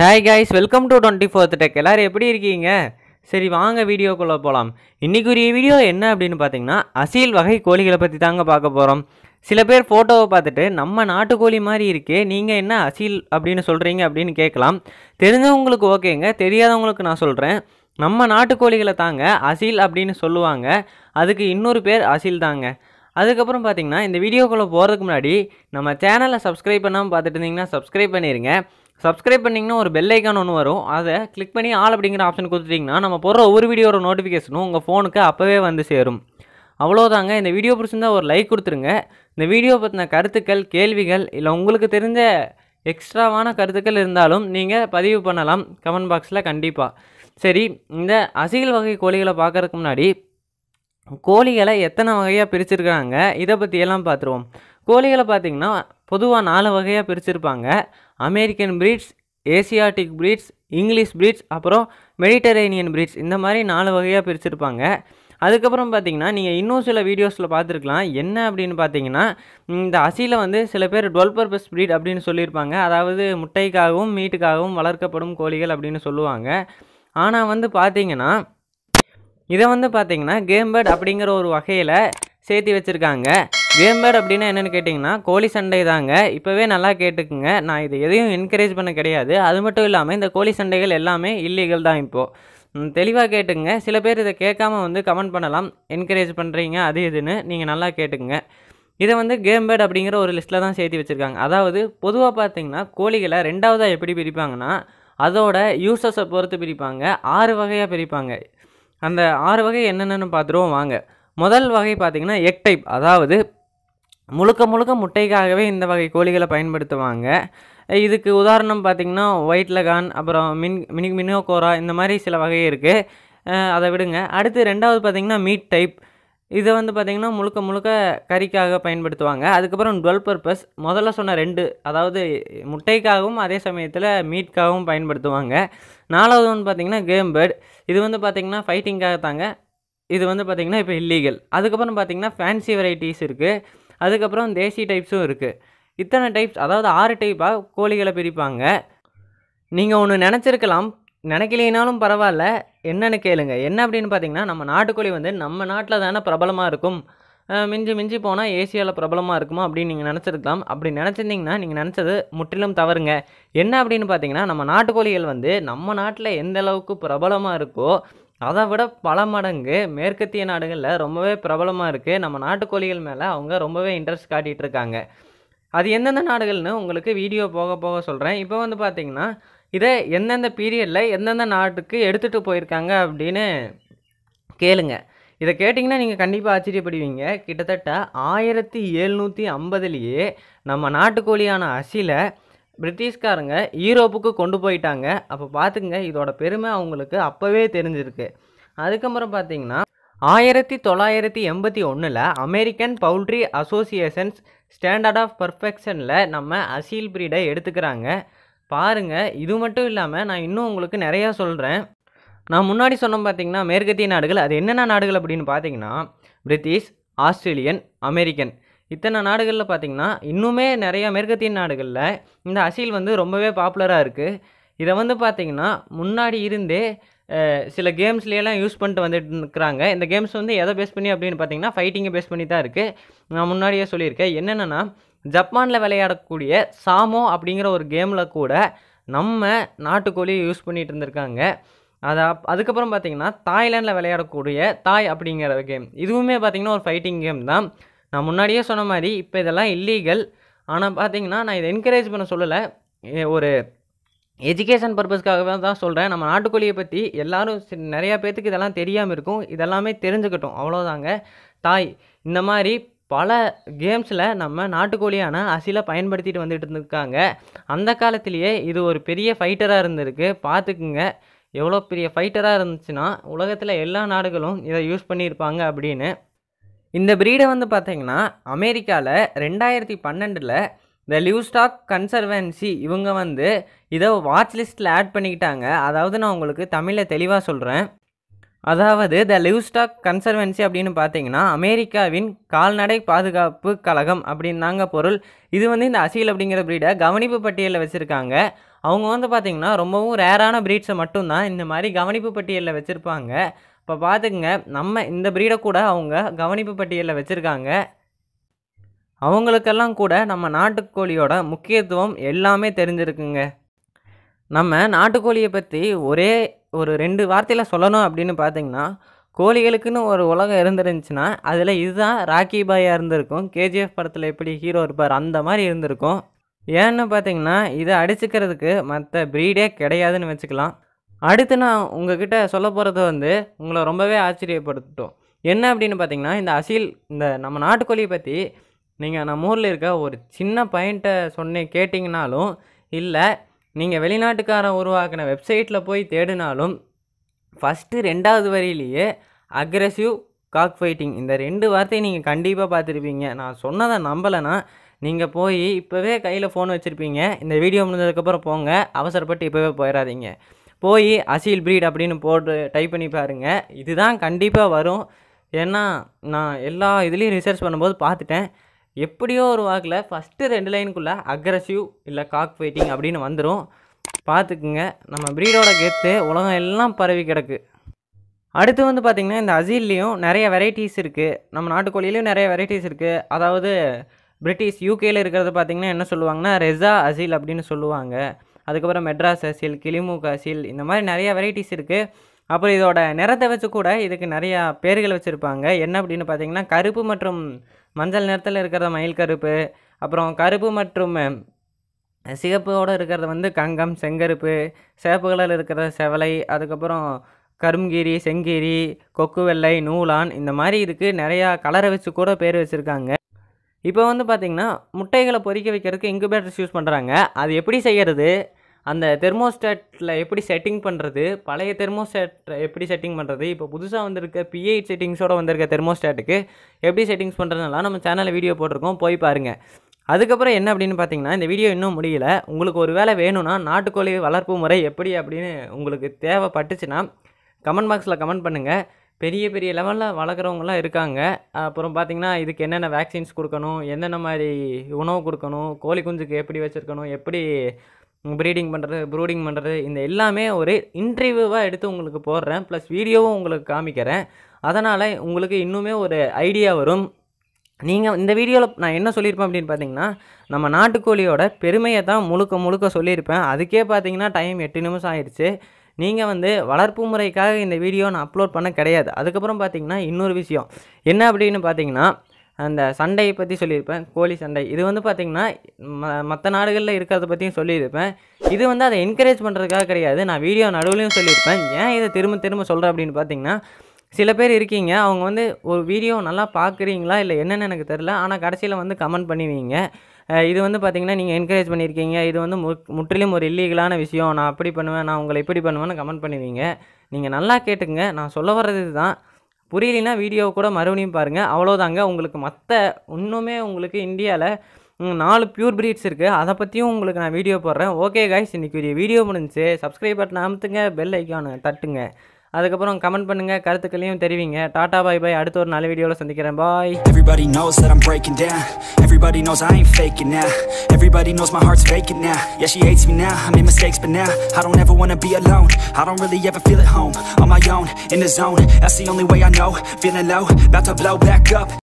hi guys welcome to twenty fourth tech எல்லோரும் எப்படி இருக்கீங்க சரி வாங்க வீடியோக்குள்ளே போகலாம் இன்றைக்குரிய வீடியோ என்ன அப்படின்னு பார்த்தீங்கன்னா அசீல் வகை கோழிகளை பற்றி தாங்க பார்க்க போகிறோம் சில பேர் ஃபோட்டோவை பார்த்துட்டு நம்ம நாட்டுக்கோழி மாதிரி இருக்கே நீங்கள் என்ன அசீல் அப்படின்னு சொல்கிறீங்க அப்படின்னு கேட்கலாம் தெரிஞ்சவங்களுக்கு ஓகேங்க தெரியாதவங்களுக்கு நான் சொல்கிறேன் நம்ம நாட்டுக்கோழிகளை தாங்க அசீல் அப்படின்னு சொல்லுவாங்க அதுக்கு இன்னொரு பேர் அசீல் தாங்க அதுக்கப்புறம் பார்த்தீங்கன்னா இந்த வீடியோக்குள்ளே போகிறதுக்கு முன்னாடி நம்ம சேனலை சப்ஸ்கிரைப் பண்ணாமல் பார்த்துட்டு இருந்தீங்கன்னா சப்ஸ்கிரைப் பண்ணிடுங்க சப்ஸ்கிரைப் பண்ணிங்கன்னா ஒரு பெல் ஐக்கான் ஒன்று வரும் அதை கிளிக் பண்ணி ஆள் அப்படிங்கிற ஆப்ஷன் கொடுத்துட்டிங்கன்னா நம்ம போடுற ஒவ்வொரு வீடியோட நோட்டிஃபிகேஷனும் உங்கள் ஃபோனுக்கு அப்போவே வந்து சேரும் அவ்வளோதாங்க இந்த வீடியோ பிடிச்சிருந்தால் ஒரு லைக் கொடுத்துருங்க இந்த வீடியோ பற்றின கருத்துக்கள் கேள்விகள் இல்லை உங்களுக்கு தெரிஞ்ச எக்ஸ்ட்ராவான கருத்துக்கள் இருந்தாலும் நீங்கள் பதிவு பண்ணலாம் கமெண்ட் பாக்ஸில் கண்டிப்பாக சரி இந்த அசில் வகை கோழிகளை பார்க்குறதுக்கு முன்னாடி கோழிகளை எத்தனை வகையாக பிரிச்சிருக்கிறாங்க இதை பற்றியெல்லாம் பார்த்துருவோம் கோழிகளை பார்த்திங்கன்னா பொதுவாக நாலு வகையாக பிரிச்சிருப்பாங்க American breeds Asiatic breeds English breeds அப்புறம் மெடிட்டரேனியன் ப்ரீட்ஸ் இந்த மாதிரி நாலு வகையாக பிரிச்சிருப்பாங்க அதுக்கப்புறம் பார்த்தீங்கன்னா நீங்கள் இன்னும் சில வீடியோஸில் பார்த்துருக்கலாம் என்ன அப்படின்னு பார்த்தீங்கன்னா இந்த அசியில் வந்து சில பேர் டுவெல் பர்பஸ் ப்ரீட் அப்படின்னு சொல்லியிருப்பாங்க அதாவது முட்டைக்காகவும் மீட்டுக்காகவும் வளர்க்கப்படும் கோழிகள் அப்படின்னு சொல்லுவாங்க ஆனால் வந்து பார்த்தீங்கன்னா இதை வந்து பார்த்தீங்கன்னா கேம்பர்ட் அப்படிங்கிற ஒரு வகையில் சேர்த்து வச்சுருக்காங்க கேம்பேர்டு அப்படின்னா என்னென்னு கேட்டிங்கன்னா கோழி சண்டை தாங்க இப்போவே நல்லா கேட்டுக்குங்க நான் இது எதையும் என்கரேஜ் பண்ண கிடையாது அது மட்டும் இல்லாமல் இந்த கோழி சண்டைகள் எல்லாமே இல்லீகல் தான் இப்போது தெளிவாக கேட்டுங்க சில பேர் இதை கேட்காம வந்து கமெண்ட் பண்ணலாம் என்கரேஜ் பண்ணுறீங்க அது இதுன்னு நீங்கள் நல்லா கேட்டுக்குங்க இதை வந்து கேம்பேர்டு அப்படிங்கிற ஒரு லிஸ்ட்டில் தான் சேர்த்து வச்சுருக்காங்க அதாவது பொதுவாக பார்த்திங்கன்னா கோழிகளை ரெண்டாவதாக எப்படி பிரிப்பாங்கன்னா அதோட யூசஸை பொறுத்து பிரிப்பாங்க ஆறு வகையாக பிரிப்பாங்க அந்த ஆறு வகை என்னென்னு பார்த்துருவோம் வாங்க முதல் வகை பார்த்திங்கன்னா எக் டைப் அதாவது முழுக்க முழுக்க முட்டைக்காகவே இந்த வகை கோழிகளை பயன்படுத்துவாங்க இதுக்கு உதாரணம் பார்த்திங்கன்னா ஒயிட் லகான் அப்புறம் மின் மினி மினோகோரா இந்த மாதிரி சில வகை இருக்குது அதை விடுங்க அடுத்து ரெண்டாவது பார்த்திங்கன்னா மீட் டைப் இதை வந்து பார்த்திங்கன்னா முழுக்க முழுக்க கறிக்காக பயன்படுத்துவாங்க அதுக்கப்புறம் டுவெல் பர்பஸ் முதல்ல சொன்ன ரெண்டு அதாவது முட்டைக்காகவும் அதே சமயத்தில் மீட்காகவும் பயன்படுத்துவாங்க நாலாவது வந்து பார்த்திங்கன்னா கேம் பேர்டு இது வந்து பார்த்திங்கன்னா ஃபைட்டிங்காக தாங்க இது வந்து பார்த்திங்கன்னா இப்போ இல்லீகல் அதுக்கப்புறம் பார்த்திங்கன்னா ஃபேன்சி வெரைட்டிஸ் இருக்குது அதுக்கப்புறம் தேசி டைப்ஸும் இருக்குது இத்தனை டைப்ஸ் அதாவது ஆறு டைப்பாக கோழிகளை பிரிப்பாங்க நீங்கள் ஒன்று நினச்சிருக்கலாம் நினைக்கலைனாலும் பரவாயில்ல என்னென்னு கேளுங்க என்ன அப்படின்னு பார்த்தீங்கன்னா நம்ம நாட்டுக்கோழி வந்து நம்ம நாட்டில் தானே பிரபலமாக இருக்கும் மிஞ்சி மிஞ்சி போனால் ஏசியாவில் பிரபலமாக இருக்குமா அப்படின்னு நீங்கள் நினச்சிருக்கலாம் அப்படி நினச்சிருந்தீங்கன்னா நீங்கள் நினச்சது முற்றிலும் தவறுங்க என்ன அப்படின்னு பார்த்தீங்கன்னா நம்ம நாட்டுக்கோழிகள் வந்து நம்ம நாட்டில் எந்த அளவுக்கு பிரபலமாக இருக்கோ அதை விட பல மடங்கு மேற்கத்திய நாடுகளில் ரொம்பவே பிரபலமாக இருக்குது நம்ம நாட்டுக்கோழிகள் மேலே அவங்க ரொம்பவே இன்ட்ரெஸ்ட் காட்டிகிட்டு இருக்காங்க அது எந்தெந்த நாடுகள்னு உங்களுக்கு வீடியோ போக போக சொல்கிறேன் இப்போ வந்து பார்த்திங்கன்னா இதை எந்தெந்த பீரியடில் எந்தெந்த நாட்டுக்கு எடுத்துகிட்டு போயிருக்காங்க அப்படின்னு கேளுங்க இதை கேட்டிங்கன்னா நீங்கள் கண்டிப்பாக ஆச்சரியப்படுவீங்க கிட்டத்தட்ட ஆயிரத்தி எழுநூற்றி ஐம்பதுலேயே நம்ம நாட்டுக்கோழியான அசிலை பிரிட்டிஷ்காரங்க ஈரோப்புக்கு கொண்டு போயிட்டாங்க அப்போ பார்த்துங்க இதோட பெருமை அவங்களுக்கு அப்போவே தெரிஞ்சிருக்கு அதுக்கப்புறம் பார்த்தீங்கன்னா ஆயிரத்தி தொள்ளாயிரத்தி எண்பத்தி ஒன்றில் American poultry associations standard of பர்ஃபெக்ஷனில் நம்ம அசீல் பிரீடை எடுத்துக்கிறாங்க பாருங்கள் இது மட்டும் இல்லாமல் நான் இன்னும் உங்களுக்கு நிறையா சொல்கிறேன் நான் முன்னாடி சொன்னோம் பார்த்தீங்கன்னா மேற்கத்திய நாடுகள் அது என்னென்ன நாடுகள் அப்படின்னு பார்த்தீங்கன்னா பிரிட்டிஷ் ஆஸ்திரேலியன் அமெரிக்கன் இத்தனை நாடுகளில் பார்த்திங்கன்னா இன்னுமே நிறைய மேற்கத்திய நாடுகளில் இந்த அசீல் வந்து ரொம்பவே பாப்புலராக இருக்குது இதை வந்து பார்த்திங்கன்னா முன்னாடி இருந்தே சில கேம்ஸ்லாம் யூஸ் பண்ணிட்டு வந்துட்டு இருக்கிறாங்க இந்த கேம்ஸ் வந்து எதை பேஸ் பண்ணி அப்படின்னு பார்த்தீங்கன்னா ஃபைட்டிங்கை பேஸ் பண்ணி தான் இருக்குது நான் முன்னாடியே சொல்லியிருக்கேன் என்னென்னா ஜப்பானில் விளையாடக்கூடிய சாமோ அப்படிங்கிற ஒரு கேமில் கூட நம்ம நாட்டுக்கோழியை யூஸ் பண்ணிகிட்டு இருந்திருக்காங்க அதை அதுக்கப்புறம் பார்த்திங்கன்னா தாய்லாண்டில் விளையாடக்கூடிய தாய் அப்படிங்கிற கேம் இதுவுமே பார்த்திங்கன்னா ஒரு ஃபைட்டிங் கேம் தான் நான் முன்னாடியே சொன்ன மாதிரி இப்போ இதெல்லாம் இல்லீகல் ஆனால் பார்த்தீங்கன்னா நான் இதை என்கரேஜ் பண்ண சொல்லலை ஒரு எஜுகேஷன் பர்பஸ்க்காக தான் சொல்கிறேன் நம்ம நாட்டுக்கோழியை பற்றி எல்லோரும் நிறையா பேர்த்துக்கு இதெல்லாம் தெரியாமல் இருக்கும் இதெல்லாமே தெரிஞ்சுக்கிட்டோம் அவ்வளோதாங்க தாய் இந்த மாதிரி பல கேம்ஸில் நம்ம நாட்டுக்கோழியான அசில பயன்படுத்திட்டு வந்துட்டு இருந்திருக்காங்க அந்த காலத்திலேயே இது ஒரு பெரிய ஃபைட்டராக இருந்திருக்கு பார்த்துக்குங்க எவ்வளோ பெரிய ஃபைட்டராக இருந்துச்சுன்னா உலகத்தில் எல்லா நாடுகளும் இதை யூஸ் பண்ணியிருப்பாங்க அப்படின்னு இந்த ப்ரீடை வந்து பார்த்திங்கன்னா அமெரிக்காவில் ரெண்டாயிரத்தி பன்னெண்டில் இந்த லியூஸ்டாக் கன்சர்வன்சி இவங்க வந்து இதை வாட்ச் லிஸ்ட்டில் ஆட் பண்ணிக்கிட்டாங்க அதாவது நான் உங்களுக்கு தமிழில் தெளிவாக சொல்கிறேன் அதாவது த ஸ்டாக் கன்சர்வன்சி அப்படின்னு பார்த்தீங்கன்னா அமெரிக்காவின் கால்நடை பாதுகாப்பு கழகம் அப்படின்னாங்க பொருள் இது வந்து இந்த அசீல் அப்படிங்கிற ப்ரீடை கவனிப்பு பட்டியலில் வச்சுருக்காங்க அவங்க வந்து பார்த்திங்கன்னா ரொம்பவும் ரேரான ப்ரீட்ஸை மட்டும்தான் இந்த மாதிரி கவனிப்பு பட்டியலில் வச்சுருப்பாங்க இப்போ பார்த்துக்குங்க நம்ம இந்த ப்ரீடை கூட அவங்க கவனிப்பு பட்டியலில் வச்சுருக்காங்க அவங்களுக்கெல்லாம் கூட நம்ம நாட்டுக்கோழியோட முக்கியத்துவம் எல்லாமே தெரிஞ்சிருக்குங்க நம்ம நாட்டுக்கோழியை பற்றி ஒரே ஒரு ரெண்டு வார்த்தையில் சொல்லணும் அப்படின்னு பார்த்தீங்கன்னா கோழிகளுக்குன்னு ஒரு உலகம் இருந்துருந்துச்சுன்னா அதில் இதுதான் ராக்கி பாயாக இருந்திருக்கும் கேஜிஎஃப் படத்தில் எப்படி ஹீரோ இருப்பார் அந்த மாதிரி இருந்திருக்கும் ஏன்னு பார்த்தீங்கன்னா இதை அடிச்சுக்கிறதுக்கு மற்ற ப்ரீடே கிடையாதுன்னு வச்சுக்கலாம் அடுத்து நான் உங்ககிட்ட சொல்ல போகிறது வந்து உங்களை ரொம்பவே ஆச்சரியப்படுத்தும் என்ன அப்படின்னு பார்த்தீங்கன்னா இந்த அசில் இந்த நம்ம நாட்டுக்கோழியை பற்றி நீங்கள் நம்ம ஊரில் இருக்க ஒரு சின்ன பையன்கிட்ட சொன்னே கேட்டிங்கனாலும் இல்லை நீங்கள் வெளிநாட்டுக்காரன் உருவாக்கின வெப்சைட்டில் போய் தேடினாலும் ஃபஸ்ட்டு ரெண்டாவது வரியிலேயே அக்ரெசிவ் காக் ஃபைட்டிங் இந்த ரெண்டு வார்த்தையை நீங்கள் கண்டிப்பாக பார்த்துருப்பீங்க நான் சொன்னதை நம்பலைன்னா நீங்கள் போய் இப்போவே கையில் ஃபோன் வச்சுருப்பீங்க இந்த வீடியோ முடிஞ்சதுக்கப்புறம் போங்க அவசரப்பட்டு இப்போவே போயிடாதீங்க போய் அசீல் ப்ரீட் அப்படின்னு போட்டு டைப் பண்ணி பாருங்கள் இதுதான் கண்டிப்பாக வரும் ஏன்னா நான் எல்லா இதுலேயும் ரிசர்ச் பண்ணும்போது பார்த்துட்டேன் எப்படியோ ஒரு வாக்கில் ஃபஸ்ட்டு ரெண்டு லைனுக்குள்ளே அக்ரஸிவ் இல்லை காக் ஃபைட்டிங் அப்படின்னு வந்துடும் பார்த்துக்குங்க நம்ம ப்ரீடோட கேத்து உலகம் எல்லாம் பரவி கிடக்கு அடுத்து வந்து பார்த்திங்கன்னா இந்த அசீல்லையும் நிறைய வெரைட்டிஸ் இருக்குது நம்ம நாட்டுக்கோழிலையும் நிறைய வெரைட்டிஸ் இருக்குது அதாவது பிரிட்டிஷ் யூகேயில் இருக்கிறது பார்த்திங்கன்னா என்ன சொல்லுவாங்கன்னா ரெசா அசீல் அப்படின்னு சொல்லுவாங்க அதுக்கப்புறம் மெட்ராஸ் அசில் கிளிமுக அசில் இந்த மாதிரி நிறையா வெரைட்டிஸ் இருக்குது அப்புறம் இதோட நிறத்தை வச்சு கூட இதுக்கு நிறையா பேர்கள் வச்சுருப்பாங்க என்ன அப்படின்னு பார்த்தீங்கன்னா கருப்பு மற்றும் மஞ்சள் நிறத்தில் இருக்கிறத மயில் கருப்பு அப்புறம் கருப்பு மற்றும் சிகப்போடு இருக்கிறது வந்து கங்கம் செங்கருப்பு சிவப்பு கலரில் செவலை அதுக்கப்புறம் கரும்கீரி செங்கீரி கொக்கு வெள்ளை நூலான் இந்த மாதிரி இதுக்கு நிறையா கலரை வச்சு கூட பேர் வச்சுருக்காங்க இப்போ வந்து பார்த்திங்கன்னா முட்டைகளை பொறிக்க வைக்கிறதுக்கு இன்குபேட்டர்ஸ் யூஸ் பண்ணுறாங்க அது எப்படி செய்கிறது அந்த தெர்மோஸ்டேட்டில் எப்படி செட்டிங் பண்ணுறது பழைய தெர்மோஸ்டேட்டில் எப்படி செட்டிங் பண்ணுறது இப்போ புதுசாக வந்திருக்க பிஹெச் செட்டிங்ஸோடு வந்திருக்க தெர்மோஸ்டேட்டுக்கு எப்படி செட்டிங்ஸ் பண்ணுறதுனால நம்ம சேனலில் வீடியோ போட்டிருக்கோம் போய் பாருங்கள் அதுக்கப்புறம் என்ன அப்படின்னு பார்த்தீங்கன்னா இந்த வீடியோ இன்னும் முடியல உங்களுக்கு ஒரு வேலை வேணும்னா நாட்டுக்கோழி வளர்ப்பு முறை எப்படி அப்படின்னு உங்களுக்கு தேவைப்பட்டுச்சுன்னா கமெண்ட் பாக்ஸில் கமெண்ட் பண்ணுங்கள் பெரிய பெரிய லெவலில் வளர்க்குறவங்களாம் இருக்காங்க அப்புறம் பார்த்திங்கன்னா இதுக்கு என்னென்ன வேக்சின்ஸ் கொடுக்கணும் என்னென்ன மாதிரி உணவு கொடுக்கணும் கோழி குஞ்சுக்கு எப்படி வச்சுருக்கணும் எப்படி ப்ரீடிங் பண்ணுறது ப்ரூடிங் பண்ணுறது இந்த எல்லாமே ஒரு இன்டர்வியூவாக எடுத்து உங்களுக்கு போடுறேன் ப்ளஸ் வீடியோவும் உங்களுக்கு காமிக்கிறேன் அதனால் உங்களுக்கு இன்னுமே ஒரு ஐடியா வரும் நீங்கள் இந்த வீடியோவில் நான் என்ன சொல்லியிருப்பேன் அப்படின்னு பார்த்தீங்கன்னா நம்ம நாட்டுக்கோழியோட பெருமையை தான் முழுக்க முழுக்க சொல்லியிருப்பேன் அதுக்கே பார்த்தீங்கன்னா டைம் எட்டு நிமிஷம் ஆயிடுச்சு நீங்கள் வந்து வளர்ப்பு முறைக்காக இந்த வீடியோ நான் அப்லோட் பண்ண கிடையாது அதுக்கப்புறம் பார்த்தீங்கன்னா இன்னொரு விஷயம் என்ன அப்படின்னு பார்த்தீங்கன்னா அந்த சண்டையை பற்றி சொல்லியிருப்பேன் கோழி சண்டை இது வந்து பார்த்திங்கன்னா ம மற்ற நாடுகளில் இருக்கிறத பற்றியும் சொல்லியிருப்பேன் இது வந்து அதை என்கரேஜ் பண்ணுறதுக்காக கிடையாது நான் வீடியோ நடுவுலையும் சொல்லியிருப்பேன் ஏன் இதை திரும்ப திரும்ப சொல்கிறேன் அப்படின்னு பார்த்தீங்கன்னா சில பேர் இருக்கீங்க அவங்க வந்து ஒரு வீடியோ நல்லா பார்க்குறீங்களா இல்லை என்னென்னு எனக்கு தெரில ஆனால் கடைசியில் வந்து கமெண்ட் பண்ணுவீங்க இது வந்து பார்த்திங்கன்னா நீங்கள் என்கரேஜ் பண்ணியிருக்கீங்க இது வந்து மு முற்றிலும் ஒரு இல்லீகலான விஷயம் நான் அப்படி பண்ணுவேன் நான் உங்களை இப்படி பண்ணுவேன்னு கமெண்ட் பண்ணுவீங்க நீங்கள் நல்லா கேட்டுங்க நான் சொல்ல வர்றது தான் புரியலைன்னா வீடியோ கூட மறுபடியும் பாருங்கள் அவ்வளோதாங்க உங்களுக்கு மற்ற இன்னுமே உங்களுக்கு இந்தியாவில் நாலு பியூர் பிரீட்ஸ் இருக்குது அதை பற்றியும் உங்களுக்கு நான் வீடியோ போடுறேன் ஓகே காய்ஸ் இன்றைக்கி வீடியோ முடிஞ்சு சப்ஸ்கிரைப் பட்டன் அமுத்துங்க பெல் ஐக்கான தட்டுங்க அதுக்கப்புறம் கமெண்ட் பண்ணுங்கள் கருத்துக்களையும் தெரிவிங்க டாடா பாய் பாய் அடுத்த ஒரு நல்ல வீடியோவில் சந்திக்கிறேன் பாய் Everybody knows that I'm breaking down Everybody knows I ain't faking now Everybody knows my heart's faking now Yeah, she hates me now I made mistakes but now I don't ever wanna be alone I don't really ever feel at home On my own, in the zone That's the only way I know Feeling low, about to blow back up